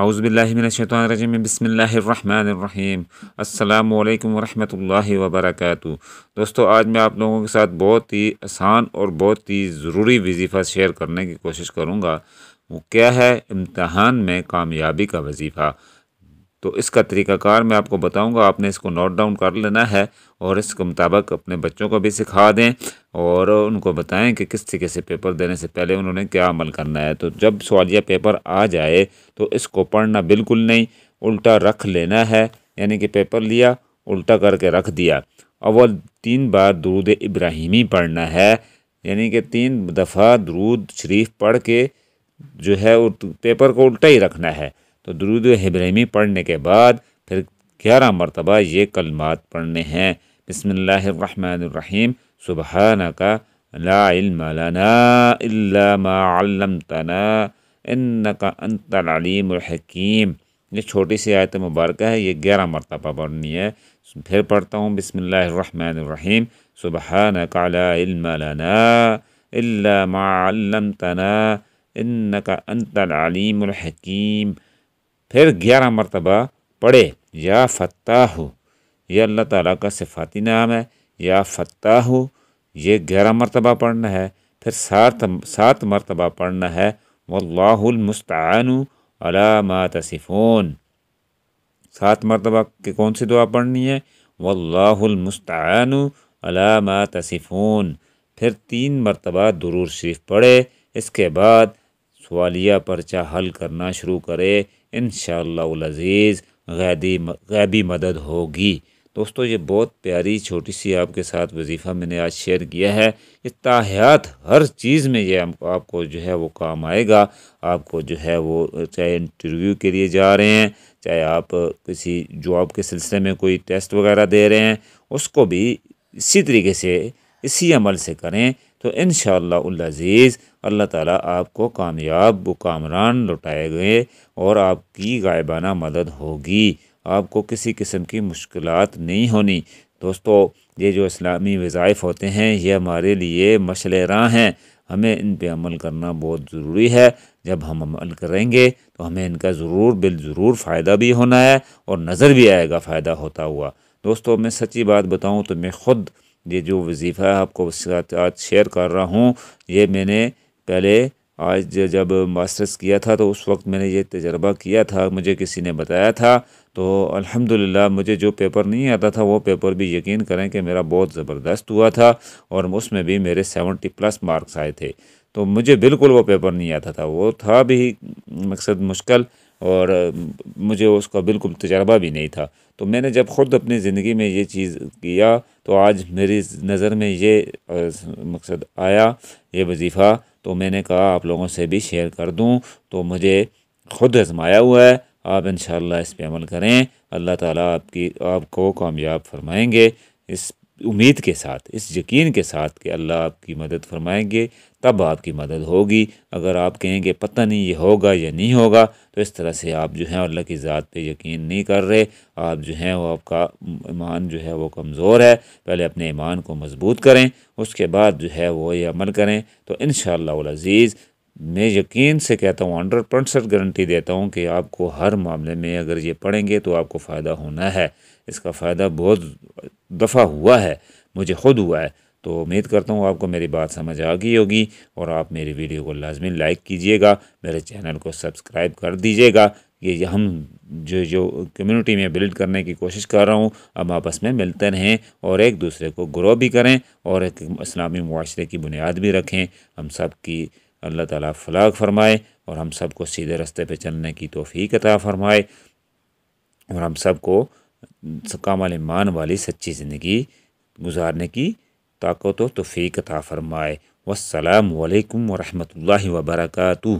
اعوذ باللہ من الشیطان الرجیم بسم اللہ الرحمن الرحیم السلام علیکم ورحمۃ اللہ وبرکاتہ دوستو آج میں آپ لوگوں کے ساتھ بہت ہی آسان اور بہت ہی ضروری وظیفہ شیئر کرنے کی کوشش کروں گا وہ کیا ہے امتحان میں کامیابی کا وظیفہ تو اس کا طریقہ کار میں آپ کو بتاؤں گا آپ نے اس کو نوٹ ڈاؤن کر لینا ہے اور اس کے مطابق اپنے بچوں کو بھی سکھا دیں اور ان کو بتائیں کہ کس طریقے سے پیپر دینے سے پہلے انہوں نے کیا عمل کرنا ہے تو جب سوالیہ پیپر آ جائے تو اس کو پڑھنا بالکل نہیں الٹا رکھ لینا ہے یعنی کہ پیپر لیا الٹا کر کے رکھ دیا اول تین بار درود ابراہیمی پڑھنا ہے یعنی کہ تین دفعہ درود شریف پڑھ کے جو ہے پیپر کو الٹا ہی رکھنا ہے تو درود ابراہیمی پڑھنے کے بعد پھر گیارہ مرتبہ یہ کلمات پڑھنے ہیں بسم اللہ الرحمن الرحیم سبحانہ کا لا علم لنا الا ما علمتنا انکا انت العلیم الحکیم یہ چھوٹی سی آیت مبارکہ ہے یہ گیارہ مرتبہ پڑھنی ہے پھر پڑھتا ہوں بسم اللہ الرحمن الرحیم سبحانک لا علم لنا الا ما علمتنا انکا انت العلیم الحکیم پھر گیارہ مرتبہ پڑھے یا فتح ہو یہ اللہ تعالیٰ کا صفاتی نام ہے یا فتح ہو یہ گیارہ مرتبہ پڑھنا ہے پھر سات سات مرتبہ پڑھنا ہے واللہ المستعان علامہ تصفون سات مرتبہ کی کون سی دعا پڑھنی ہے واللہ المستعان علامہ علامات پھر تین مرتبہ درور شریف پڑھے اس کے بعد سوالیہ پرچہ حل کرنا شروع کرے انشاءاللہ شاء العزیز غیبی غیبی مدد ہوگی دوستو یہ بہت پیاری چھوٹی سی آپ کے ساتھ وظیفہ میں نے آج شیئر کیا ہے یہ تاحیات ہر چیز میں یہ آپ کو جو ہے وہ کام آئے گا آپ کو جو ہے وہ چاہے انٹرویو کے لیے جا رہے ہیں چاہے آپ کسی جاب کے سلسلے میں کوئی ٹیسٹ وغیرہ دے رہے ہیں اس کو بھی اسی طریقے سے اسی عمل سے کریں تو انشاءاللہ شاء اللہ العزیز اللہ تعالیٰ آپ کو کامیاب کامران لٹائے گئے اور آپ کی غائبانہ مدد ہوگی آپ کو کسی قسم کی مشکلات نہیں ہونی دوستو یہ جو اسلامی وظائف ہوتے ہیں یہ ہمارے لیے مشل راہ ہیں ہمیں ان پہ عمل کرنا بہت ضروری ہے جب ہم عمل کریں گے تو ہمیں ان کا ضرور بال ضرور فائدہ بھی ہونا ہے اور نظر بھی آئے گا فائدہ ہوتا ہوا دوستو میں سچی بات بتاؤں تو میں خود یہ جو وظیفہ ہے آپ کو اس کے ساتھ شیئر کر رہا ہوں یہ میں نے پہلے آج جب ماسٹرس کیا تھا تو اس وقت میں نے یہ تجربہ کیا تھا مجھے کسی نے بتایا تھا تو الحمدللہ مجھے جو پیپر نہیں آتا تھا وہ پیپر بھی یقین کریں کہ میرا بہت زبردست ہوا تھا اور اس میں بھی میرے سیونٹی پلس مارکس آئے تھے تو مجھے بالکل وہ پیپر نہیں آتا تھا وہ تھا بھی مقصد مشکل اور مجھے اس کا بالکل تجربہ بھی نہیں تھا تو میں نے جب خود اپنی زندگی میں یہ چیز کیا تو آج میری نظر میں یہ مقصد آیا یہ وظیفہ تو میں نے کہا آپ لوگوں سے بھی شیئر کر دوں تو مجھے خود آزمایا ہوا ہے آپ انشاءاللہ اس پہ عمل کریں اللہ تعالیٰ آپ کی آپ کو کامیاب فرمائیں گے اس امید کے ساتھ اس یقین کے ساتھ کہ اللہ آپ کی مدد فرمائیں گے تب آپ کی مدد ہوگی اگر آپ کہیں گے پتہ نہیں یہ ہوگا یا نہیں ہوگا تو اس طرح سے آپ جو ہیں اللہ کی ذات پہ یقین نہیں کر رہے آپ جو ہیں وہ آپ کا ایمان جو ہے وہ کمزور ہے پہلے اپنے ایمان کو مضبوط کریں اس کے بعد جو ہے وہ یہ عمل کریں تو انشاءاللہ العزیز میں یقین سے کہتا ہوں ہنڈریڈ پرسینٹ گارنٹی دیتا ہوں کہ آپ کو ہر معاملے میں اگر یہ پڑھیں گے تو آپ کو فائدہ ہونا ہے اس کا فائدہ بہت دفعہ ہوا ہے مجھے خود ہوا ہے تو امید کرتا ہوں آپ کو میری بات سمجھ آ گئی ہوگی اور آپ میری ویڈیو کو لازمی لائک کیجئے گا میرے چینل کو سبسکرائب کر دیجئے گا یہ ہم جو جو کمیونٹی میں بلڈ کرنے کی کوشش کر رہا ہوں اب آپس میں ملتے رہیں اور ایک دوسرے کو گرو بھی کریں اور ایک اسلامی معاشرے کی بنیاد بھی رکھیں ہم سب کی اللہ تعالیٰ فلاغ فرمائے اور ہم سب کو سیدھے رستے پہ چلنے کی توفیق عطا فرمائے اور ہم سب کو کامل ایمان والی سچی زندگی گزارنے کی طاقت و تفیق عطا فرمائے والسلام علیکم ورحمۃ اللہ وبرکاتہ